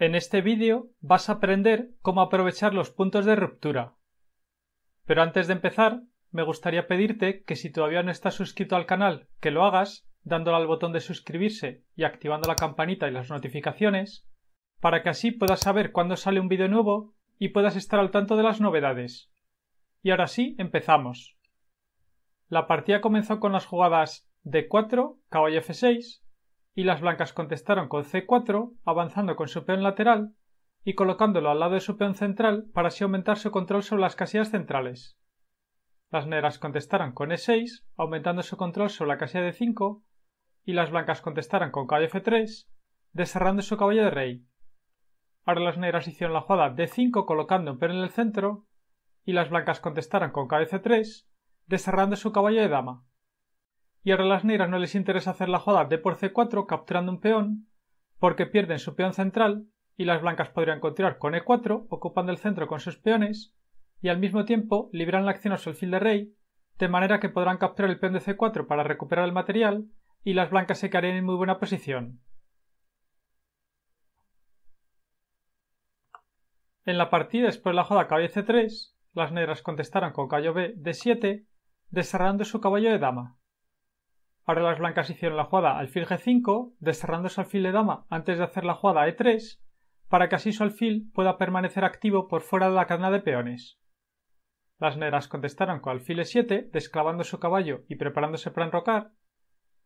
En este vídeo vas a aprender cómo aprovechar los puntos de ruptura. Pero antes de empezar, me gustaría pedirte que si todavía no estás suscrito al canal, que lo hagas dándole al botón de suscribirse y activando la campanita y las notificaciones, para que así puedas saber cuándo sale un vídeo nuevo y puedas estar al tanto de las novedades. Y ahora sí, empezamos. La partida comenzó con las jugadas D4, caballo F6, y las blancas contestaron con c4, avanzando con su peón lateral y colocándolo al lado de su peón central para así aumentar su control sobre las casillas centrales. Las negras contestaron con e6, aumentando su control sobre la casilla de 5, y las blancas contestaron con kf 3 desarrando su caballo de rey. Ahora las negras hicieron la jugada d5 colocando un peón en el centro, y las blancas contestaron con kf 3 desarrando su caballo de dama y ahora a las negras no les interesa hacer la joda d por c4 capturando un peón, porque pierden su peón central y las blancas podrían continuar con e4 ocupando el centro con sus peones y al mismo tiempo liberan la acción a su alfil de rey, de manera que podrán capturar el peón de c4 para recuperar el material y las blancas se quedarían en muy buena posición. En la partida después de la joda caballo c3, las negras contestaron con caballo b d7, desarrollando su caballo de dama. Ahora las blancas hicieron la jugada alfil g5, desterrando su alfil de dama antes de hacer la jugada e3, para que así su alfil pueda permanecer activo por fuera de la cadena de peones. Las negras contestaron con alfil e7, desclavando su caballo y preparándose para enrocar,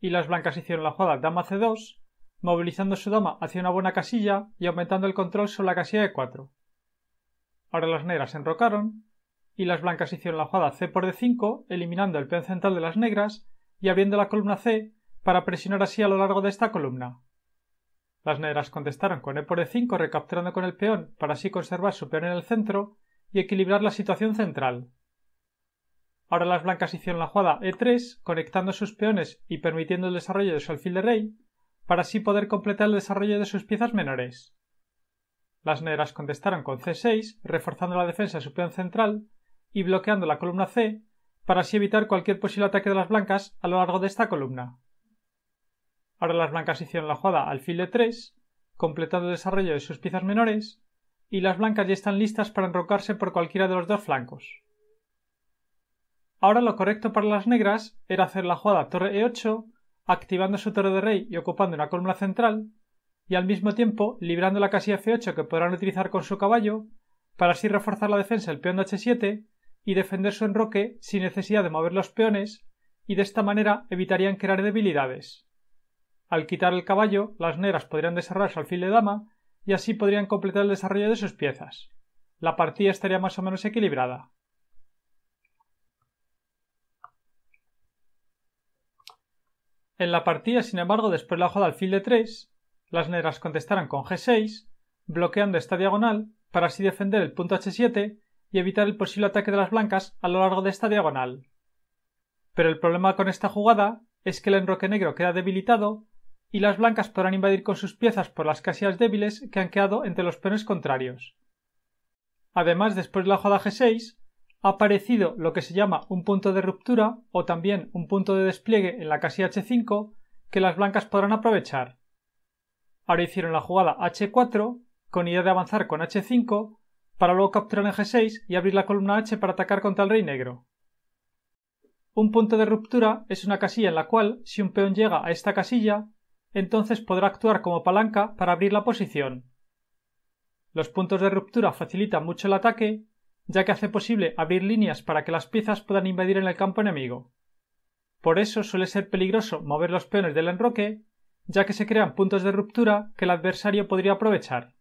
y las blancas hicieron la jugada dama c2, movilizando su dama hacia una buena casilla y aumentando el control sobre la casilla e4. Ahora las negras enrocaron, y las blancas hicieron la jugada c por d5, eliminando el peón central de las negras y abriendo la columna C para presionar así a lo largo de esta columna. Las negras contestaron con e por e5 recapturando con el peón para así conservar su peón en el centro y equilibrar la situación central. Ahora las blancas hicieron la jugada e3 conectando sus peones y permitiendo el desarrollo de su alfil de rey para así poder completar el desarrollo de sus piezas menores. Las negras contestaron con c6 reforzando la defensa de su peón central y bloqueando la columna c para así evitar cualquier posible ataque de las blancas a lo largo de esta columna. Ahora las blancas hicieron la jugada al e 3, completando el desarrollo de sus piezas menores, y las blancas ya están listas para enrocarse por cualquiera de los dos flancos. Ahora lo correcto para las negras era hacer la jugada torre e8, activando su torre de rey y ocupando una columna central, y al mismo tiempo librando la casilla f8 que podrán utilizar con su caballo, para así reforzar la defensa del peón de h7 y defender su enroque sin necesidad de mover los peones y de esta manera evitarían crear debilidades. Al quitar el caballo, las negras podrían desarrollar su alfil de dama y así podrían completar el desarrollo de sus piezas. La partida estaría más o menos equilibrada. En la partida, sin embargo, después de la jugada alfil de 3, las negras contestarán con g6, bloqueando esta diagonal para así defender el punto h7 y evitar el posible ataque de las blancas a lo largo de esta diagonal. Pero el problema con esta jugada es que el enroque negro queda debilitado y las blancas podrán invadir con sus piezas por las casillas débiles que han quedado entre los peones contrarios. Además, después de la jugada G6, ha aparecido lo que se llama un punto de ruptura o también un punto de despliegue en la casilla H5 que las blancas podrán aprovechar. Ahora hicieron la jugada H4 con idea de avanzar con H5 para luego capturar en G6 y abrir la columna H para atacar contra el rey negro. Un punto de ruptura es una casilla en la cual, si un peón llega a esta casilla, entonces podrá actuar como palanca para abrir la posición. Los puntos de ruptura facilitan mucho el ataque, ya que hace posible abrir líneas para que las piezas puedan invadir en el campo enemigo. Por eso suele ser peligroso mover los peones del enroque, ya que se crean puntos de ruptura que el adversario podría aprovechar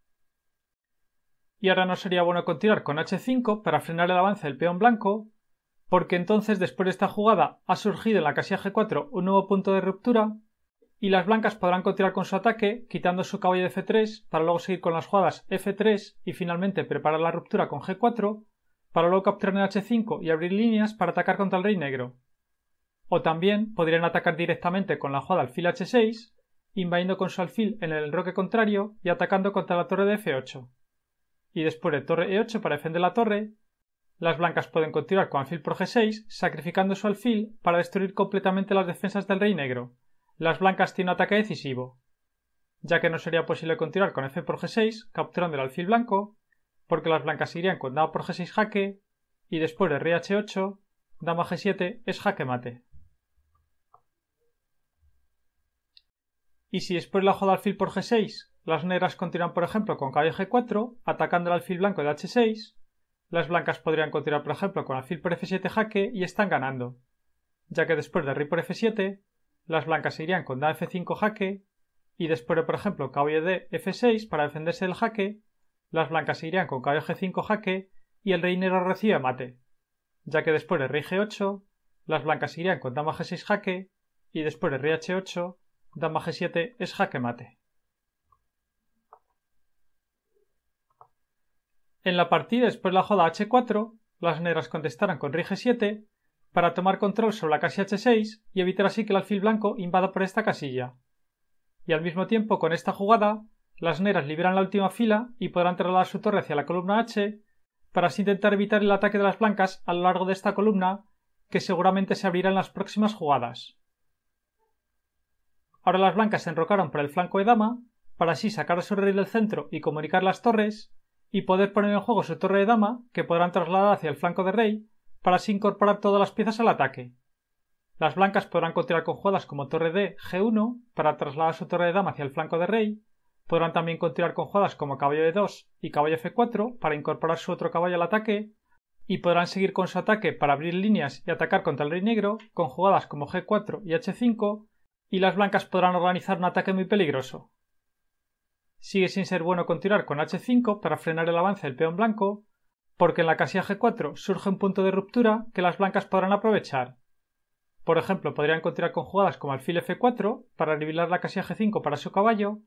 y ahora no sería bueno continuar con h5 para frenar el avance del peón blanco, porque entonces después de esta jugada ha surgido en la casilla g4 un nuevo punto de ruptura y las blancas podrán continuar con su ataque quitando su caballo de f3 para luego seguir con las jugadas f3 y finalmente preparar la ruptura con g4 para luego capturar en h5 y abrir líneas para atacar contra el rey negro. O también podrían atacar directamente con la jugada alfil h6, invadiendo con su alfil en el enroque contrario y atacando contra la torre de f8 y después de torre e8 para defender la torre, las blancas pueden continuar con alfil por g6, sacrificando su alfil para destruir completamente las defensas del rey negro. Las blancas tienen un ataque decisivo, ya que no sería posible continuar con f por g6, capturando el alfil blanco, porque las blancas irían con dama por g6 jaque, y después de rey h8, dama g7 es jaque mate. Y si después la joda alfil por g6 las negras continúan, por ejemplo, con caballo g4, atacando el alfil blanco de h6. Las blancas podrían continuar, por ejemplo, con alfil por f7 jaque y están ganando, ya que después de rey por f7, las blancas irían con daf f5 jaque y después de, por ejemplo, caballo f6 para defenderse del jaque, las blancas irían con caballo g5 jaque y el rey negro recibe mate, ya que después de rey g8, las blancas seguirían con dama g6 jaque y después de rey h8, dama g7 es jaque mate. En la partida después de la joda h4, las negras contestarán con rey 7 para tomar control sobre la casilla h6 y evitar así que el alfil blanco invada por esta casilla. Y al mismo tiempo con esta jugada, las negras liberan la última fila y podrán trasladar su torre hacia la columna h para así intentar evitar el ataque de las blancas a lo largo de esta columna que seguramente se abrirá en las próximas jugadas. Ahora las blancas se enrocaron por el flanco de dama para así sacar a su rey del centro y comunicar las torres y poder poner en juego su torre de dama, que podrán trasladar hacia el flanco de rey, para así incorporar todas las piezas al ataque. Las blancas podrán continuar con jugadas como torre d, g1, para trasladar su torre de dama hacia el flanco de rey, podrán también continuar con jugadas como caballo de 2 y caballo f4 para incorporar su otro caballo al ataque, y podrán seguir con su ataque para abrir líneas y atacar contra el rey negro con jugadas como g4 y h5, y las blancas podrán organizar un ataque muy peligroso sigue sin ser bueno continuar con H5 para frenar el avance del peón blanco, porque en la casilla G4 surge un punto de ruptura que las blancas podrán aprovechar. Por ejemplo, podrían continuar con jugadas como alfil F4 para nivelar la casilla G5 para su caballo,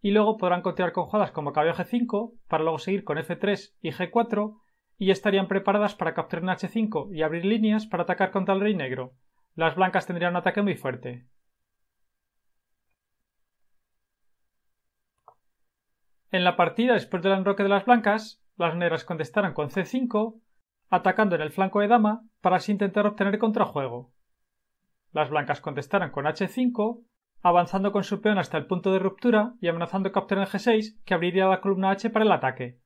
y luego podrán continuar con jugadas como caballo G5 para luego seguir con F3 y G4 y estarían preparadas para capturar en H5 y abrir líneas para atacar contra el rey negro. Las blancas tendrían un ataque muy fuerte. En la partida después del enroque de las blancas, las negras contestaron con c5, atacando en el flanco de dama para así intentar obtener contrajuego. Las blancas contestaron con h5, avanzando con su peón hasta el punto de ruptura y amenazando capturar en g6, que abriría la columna h para el ataque.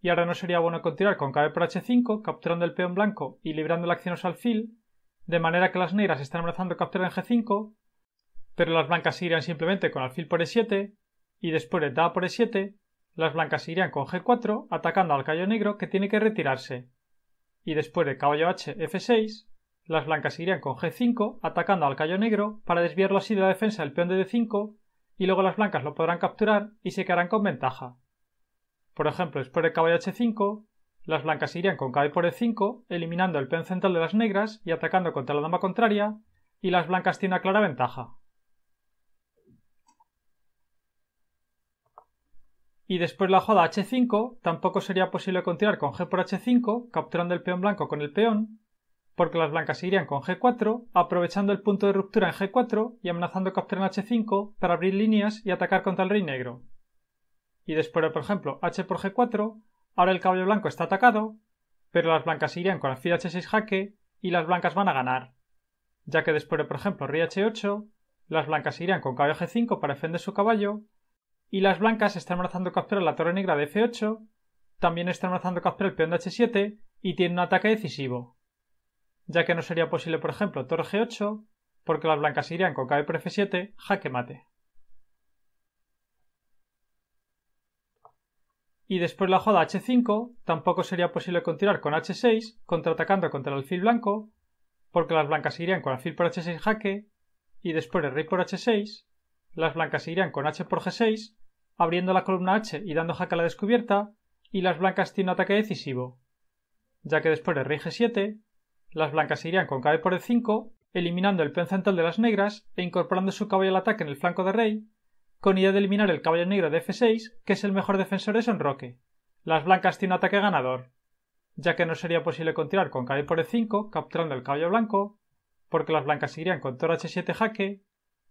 Y ahora no sería bueno continuar con kb por h5, capturando el peón blanco y librando la acción alfil, de manera que las negras están amenazando capturar en g5, pero las blancas seguirán simplemente con alfil por e7, y después de d por e7, las blancas irían con g4 atacando al caballo negro que tiene que retirarse. Y después de caballo h f6, las blancas irían con g5 atacando al caballo negro para desviarlo así de la defensa del peón de d5 y luego las blancas lo podrán capturar y se quedarán con ventaja. Por ejemplo, después de caballo h5, las blancas irían con caballo e por e5 eliminando el peón central de las negras y atacando contra la dama contraria y las blancas tienen clara ventaja. y después la jugada h5 tampoco sería posible continuar con g por h5, capturando el peón blanco con el peón, porque las blancas irían con g4, aprovechando el punto de ruptura en g4 y amenazando capturar en h5 para abrir líneas y atacar contra el rey negro. Y después, por ejemplo, h por g4, ahora el caballo blanco está atacado, pero las blancas irían con alfil h6 jaque y las blancas van a ganar, ya que después, por ejemplo, rey h8, las blancas irían con caballo g5 para defender su caballo y las blancas están amenazando captura la torre negra de F8, también están amenazando capturar el peón de H7 y tienen un ataque decisivo. Ya que no sería posible, por ejemplo, torre G8, porque las blancas irían con KB por F7, jaque mate. y después la jugada h5 tampoco sería posible continuar con h6 contraatacando contra el alfil blanco porque las blancas irían con alfil por h6 jaque y después el rey por h6 las blancas seguirían con h por g6, abriendo la columna h y dando jaque a la descubierta, y las blancas tienen un ataque decisivo, ya que después de rey g7, las blancas seguirían con kb e por e5, eliminando el peón central de las negras e incorporando su caballo al ataque en el flanco de rey, con idea de eliminar el caballo negro de f6, que es el mejor defensor de Sonroque. enroque. Las blancas tienen un ataque ganador, ya que no sería posible continuar con ca e por e5, capturando el caballo blanco, porque las blancas seguirían con tor h7 jaque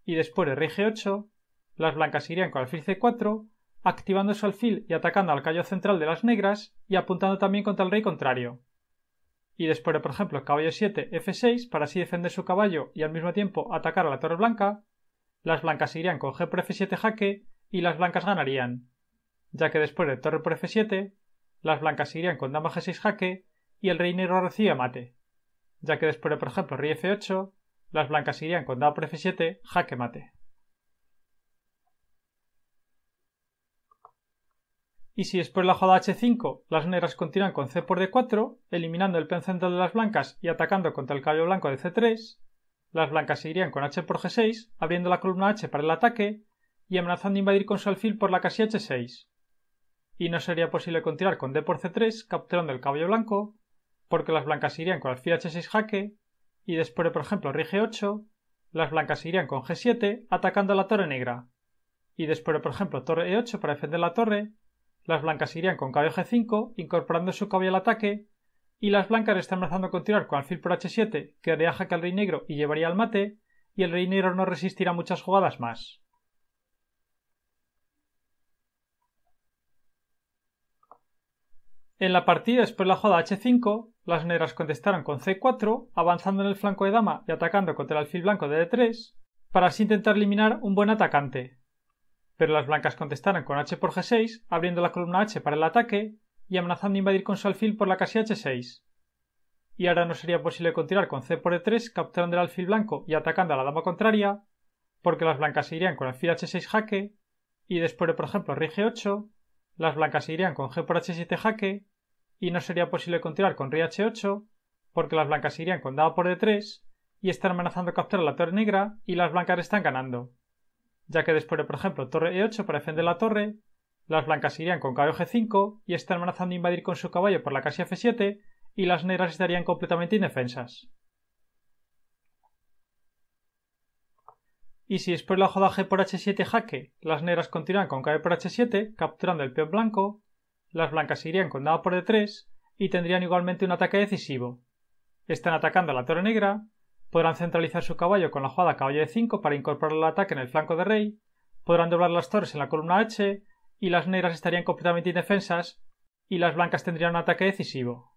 y después rey g8, las blancas irían con alfil c4, activando su alfil y atacando al callo central de las negras y apuntando también contra el rey contrario. Y después, por ejemplo, caballo 7, f6, para así defender su caballo y al mismo tiempo atacar a la torre blanca, las blancas irían con g por f7 jaque y las blancas ganarían, ya que después de torre por f7, las blancas irían con dama g6 jaque y el rey negro recibe mate, ya que después de, por ejemplo, rey f8, las blancas irían con d por f7, jaque mate. Y si después la jugada h5 las negras continúan con c por d4, eliminando el peón central de las blancas y atacando contra el caballo blanco de c3, las blancas seguirían con h por g6, abriendo la columna h para el ataque y amenazando invadir con su alfil por la casilla h6. Y no sería posible continuar con d por c3, capturando el caballo blanco, porque las blancas irían con alfil h6 jaque y después, por ejemplo, rg g8, las blancas irían con g7 atacando la torre negra. Y después, por ejemplo, torre e8 para defender la torre, las blancas irían con caballo g5 incorporando su caballo al ataque y las blancas están a continuar con alfil por h7 que haría jaque al rey negro y llevaría al mate y el rey negro no resistirá muchas jugadas más. En la partida después de la jugada h5, las negras contestaron con c4, avanzando en el flanco de dama y atacando contra el alfil blanco de d3, para así intentar eliminar un buen atacante. Pero las blancas contestaron con h por g6, abriendo la columna h para el ataque y amenazando invadir con su alfil por la casilla h6. Y ahora no sería posible continuar con c por d e 3 capturando el alfil blanco y atacando a la dama contraria, porque las blancas seguirían con alfil h6 jaque, y después, de por ejemplo, rige 8 las blancas irían con G por H7 jaque, y no sería posible continuar con Rey H8, porque las blancas irían con dado por D3, y están amenazando capturar la torre negra, y las blancas están ganando. Ya que después de, por ejemplo, torre E8 para defender la torre, las blancas irían con caballo G5, y están amenazando invadir con su caballo por la casilla F7, y las negras estarían completamente indefensas. Y si después la G por h7 jaque, las negras continuarán con KB e por h7, capturando el peón blanco, las blancas irían con dama por d3 e y tendrían igualmente un ataque decisivo. Están atacando a la torre negra, podrán centralizar su caballo con la jugada caballo de 5 para incorporar el ataque en el flanco de rey, podrán doblar las torres en la columna h y las negras estarían completamente indefensas y las blancas tendrían un ataque decisivo.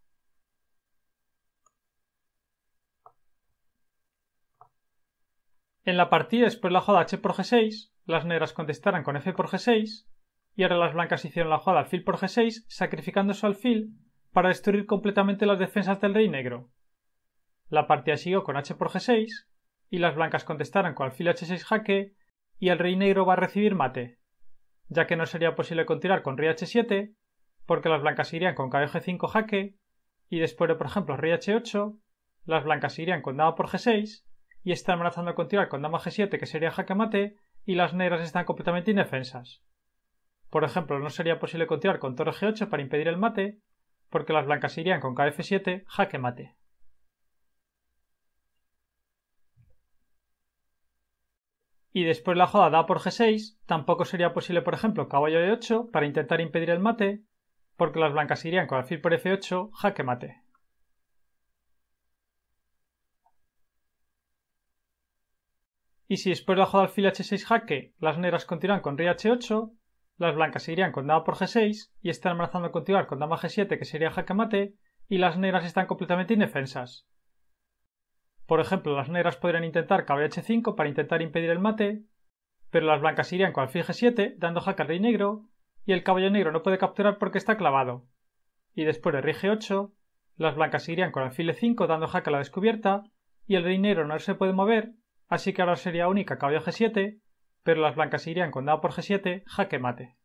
En la partida después de la jugada h por g6, las negras contestaron con f por g6, y ahora las blancas hicieron la jugada alfil por g6, sacrificando su alfil para destruir completamente las defensas del rey negro. La partida siguió con h por g6, y las blancas contestaron con alfil h6 jaque, y el rey negro va a recibir mate, ya que no sería posible continuar con rey h7, porque las blancas irían con kg5 jaque, y después de por ejemplo rey h8, las blancas irían con dama por g6, y está amenazando con tirar con dama g7 que sería jaque mate y las negras están completamente indefensas. Por ejemplo, no sería posible continuar con torre g8 para impedir el mate, porque las blancas irían con kf7 jaque mate. Y después la jugada da por g6, tampoco sería posible, por ejemplo, caballo e8 para intentar impedir el mate, porque las blancas irían con alfil por f8 jaque mate. Y si después la joda alfil h6 jaque, las negras continuarán con rey h8, las blancas seguirían con dama por g6 y están amenazando continuar con dama g7 que sería jaque mate, y las negras están completamente indefensas. Por ejemplo, las negras podrían intentar caballo h5 para intentar impedir el mate, pero las blancas irían con alfil g7 dando jaque al rey negro, y el caballo negro no puede capturar porque está clavado. Y después de rey g8, las blancas irían con alfil e5 dando jaque a la descubierta, y el rey negro no se puede mover Así que ahora sería única caballo g7, pero las blancas irían con dado por g7, jaque mate.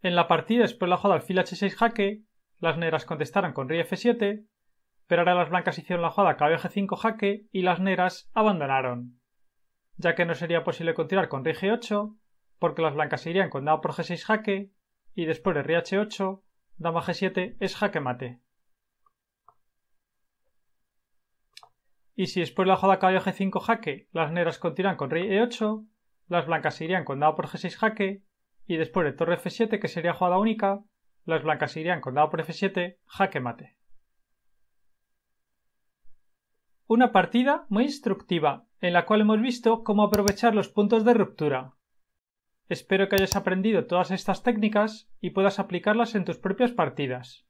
En la partida después de la jugada alfil h6 jaque, las negras contestaron con rey f7, pero ahora las blancas hicieron la jugada caballo g5 jaque y las negras abandonaron, ya que no sería posible continuar con rey g8, porque las blancas irían con dado por g6 jaque y después de rey h8, dama g7 es jaque mate. Y si después la joda caballo g5 jaque, las negras continúan con rey e8, las blancas irían con dado por g6 jaque, y después de torre f7, que sería jugada única, las blancas irían con dado por f7, jaque mate. Una partida muy instructiva, en la cual hemos visto cómo aprovechar los puntos de ruptura. Espero que hayas aprendido todas estas técnicas y puedas aplicarlas en tus propias partidas.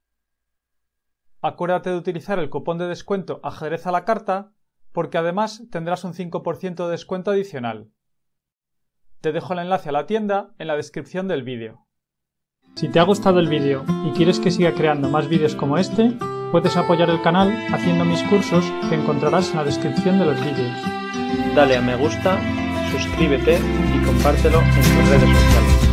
Acuérdate de utilizar el cupón de descuento ajedrez a la carta porque además tendrás un 5% de descuento adicional. Te dejo el enlace a la tienda en la descripción del vídeo. Si te ha gustado el vídeo y quieres que siga creando más vídeos como este, puedes apoyar el canal haciendo mis cursos que encontrarás en la descripción de los vídeos. Dale a me gusta, suscríbete y compártelo en tus redes sociales.